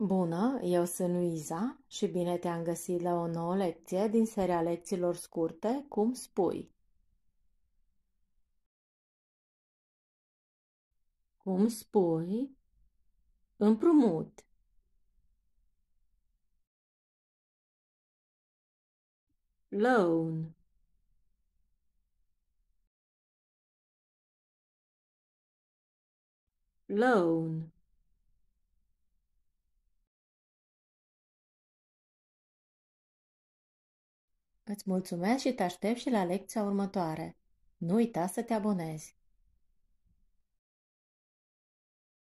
Bună, eu sunt Luiza și bine te-am găsit la o nouă lecție din seria lecțiilor scurte Cum spui. Cum spui? Împrumut. Loan. Loan. Îți mulțumesc și te aștept și la lecția următoare. Nu uita să te abonezi!